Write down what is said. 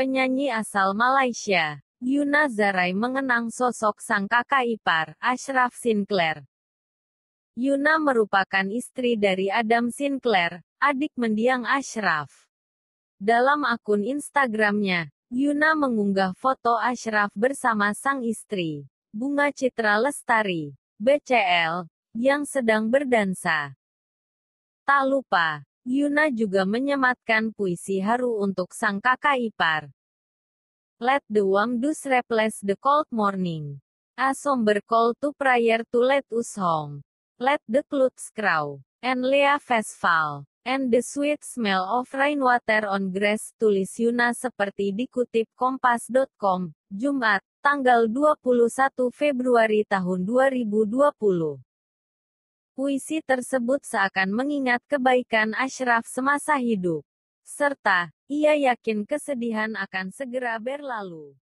penyanyi asal Malaysia. Yuna Zarai mengenang sosok sang kakak ipar, Ashraf Sinclair. Yuna merupakan istri dari Adam Sinclair, adik mendiang Ashraf. Dalam akun Instagramnya, Yuna mengunggah foto Ashraf bersama sang istri, Bunga Citra Lestari, BCL, yang sedang berdansa. Tak lupa, Yuna juga menyematkan puisi haru untuk sang kakak ipar. Let the warm dust replace the cold morning. A somber call to prayer to let us home. Let the clouds crow. And Lea Vesval. And the sweet smell of rainwater on grass tulis Yuna seperti dikutip kompas.com, Jumat, tanggal 21 Februari tahun 2020. Puisi tersebut seakan mengingat kebaikan Ashraf semasa hidup, serta ia yakin kesedihan akan segera berlalu.